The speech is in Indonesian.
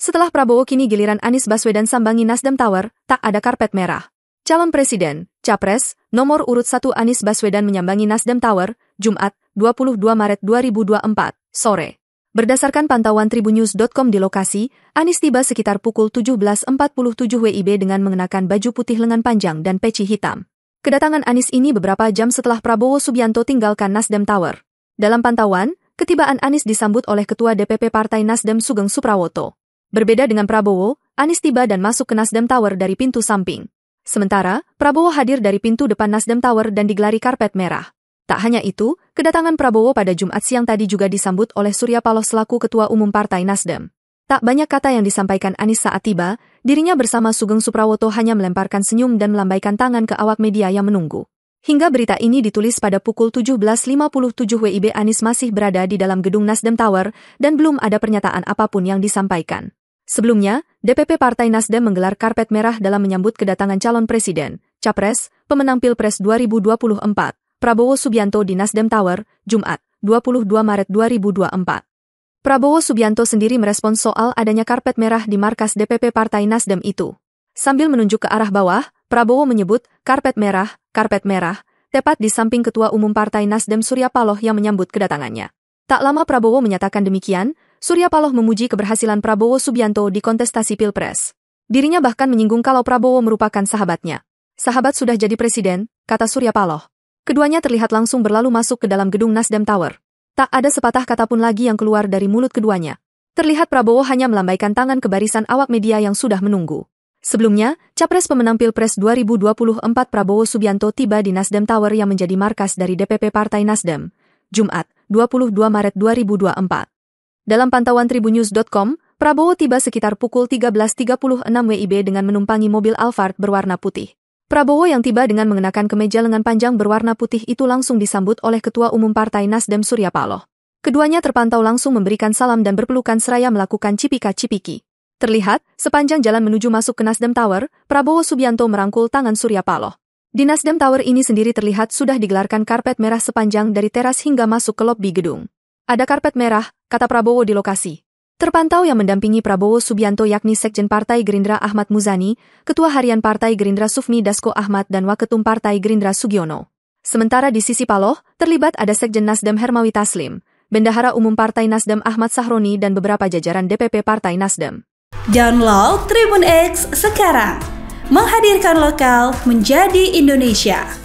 Setelah Prabowo kini giliran Anies Baswedan sambangi Nasdem Tower, tak ada karpet merah. Calon Presiden, Capres, nomor urut 1 Anies Baswedan menyambangi Nasdem Tower, Jumat, 22 Maret 2024, sore. Berdasarkan pantauan tribunews.com di lokasi, Anies tiba sekitar pukul 17.47 WIB dengan mengenakan baju putih lengan panjang dan peci hitam. Kedatangan Anies ini beberapa jam setelah Prabowo Subianto tinggalkan Nasdem Tower. Dalam pantauan, ketibaan Anies disambut oleh Ketua DPP Partai Nasdem Sugeng Suprawoto. Berbeda dengan Prabowo, Anies tiba dan masuk ke Nasdem Tower dari pintu samping. Sementara, Prabowo hadir dari pintu depan Nasdem Tower dan digelari karpet merah. Tak hanya itu, kedatangan Prabowo pada Jumat siang tadi juga disambut oleh Surya Paloh selaku Ketua Umum Partai Nasdem. Tak banyak kata yang disampaikan Anies saat tiba, dirinya bersama Sugeng Suprawoto hanya melemparkan senyum dan melambaikan tangan ke awak media yang menunggu. Hingga berita ini ditulis pada pukul 17.57 WIB Anies masih berada di dalam gedung Nasdem Tower dan belum ada pernyataan apapun yang disampaikan. Sebelumnya, DPP Partai Nasdem menggelar karpet merah dalam menyambut kedatangan calon presiden, Capres, pemenang Pilpres 2024, Prabowo Subianto di Nasdem Tower, Jumat, 22 Maret 2024. Prabowo Subianto sendiri merespons soal adanya karpet merah di markas DPP Partai Nasdem itu. Sambil menunjuk ke arah bawah, Prabowo menyebut, karpet merah, karpet merah, tepat di samping Ketua Umum Partai Nasdem Surya Paloh yang menyambut kedatangannya. Tak lama Prabowo menyatakan demikian, Surya Paloh memuji keberhasilan Prabowo Subianto di kontestasi Pilpres. Dirinya bahkan menyinggung kalau Prabowo merupakan sahabatnya. Sahabat sudah jadi presiden, kata Surya Paloh. Keduanya terlihat langsung berlalu masuk ke dalam gedung Nasdem Tower. Tak ada sepatah kata pun lagi yang keluar dari mulut keduanya. Terlihat Prabowo hanya melambaikan tangan ke barisan awak media yang sudah menunggu. Sebelumnya, Capres pemenang Pilpres 2024 Prabowo Subianto tiba di Nasdem Tower yang menjadi markas dari DPP Partai Nasdem, Jumat, 22 Maret 2024. Dalam pantauan tribunews.com, Prabowo tiba sekitar pukul 13.36 WIB dengan menumpangi mobil Alphard berwarna putih. Prabowo yang tiba dengan mengenakan kemeja lengan panjang berwarna putih itu langsung disambut oleh Ketua Umum Partai Nasdem Surya Paloh. Keduanya terpantau langsung memberikan salam dan berpelukan seraya melakukan cipika-cipiki. Terlihat, sepanjang jalan menuju masuk ke Nasdem Tower, Prabowo Subianto merangkul tangan Surya Paloh. Di Nasdem Tower ini sendiri terlihat sudah digelarkan karpet merah sepanjang dari teras hingga masuk ke lobi gedung. Ada karpet merah, kata Prabowo di lokasi. Terpantau yang mendampingi Prabowo Subianto yakni Sekjen Partai Gerindra Ahmad Muzani, Ketua Harian Partai Gerindra Sufmi Dasko Ahmad dan Waketum Partai Gerindra Sugiono. Sementara di sisi Paloh, terlibat ada Sekjen Nasdem Hermawi Taslim, Bendahara Umum Partai Nasdem Ahmad Sahroni dan beberapa jajaran DPP Partai Nasdem. Download Tribun X sekarang. Menghadirkan lokal menjadi Indonesia.